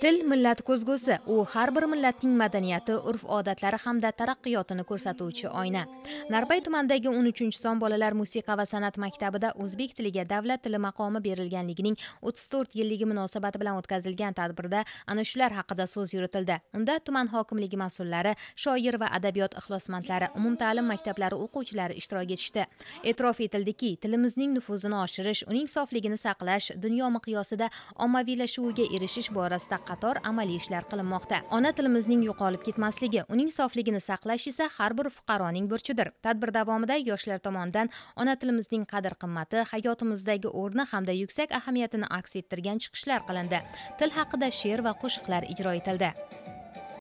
til millat ko'zgusi u har bir millatning madaniyati urf odatlari hamda taraqqiyotini ko'rsatuvchi oyna narbay tumanidagi 13 son bolalar musiqa va san'at maktabida o'zbek tiliga davlat tili maqomi berilganligining 34 yilligi munosabati bilan o'tkazilgan tadbirda ana shular haqida so'z yuritildi unda tuman hokimligi mas'ullari shoir va adabiyot ixlosmandlari umumta'lim maktablari o'quvchilari ishtirok etishdi e'tirof etildiki tilimizning nufuzini oshirish uning sofligini saqlash dunyo miqyosida ommaviylashuviga erishish borasida qator amaliy ishlar qilinmoqda ona tilimizning yo'qolib ketmasligi uning sofligini saqlash esa har bir fuqaroning burchidir tadbir davomida yoshlar tomonidan ona tilimizning qadr qimmati hayotimizdagi o'rni hamda yuksak ahamiyatini aks ettirgan chiqishlar qilindi til haqida she'r va qo'shiqlar ijro etildi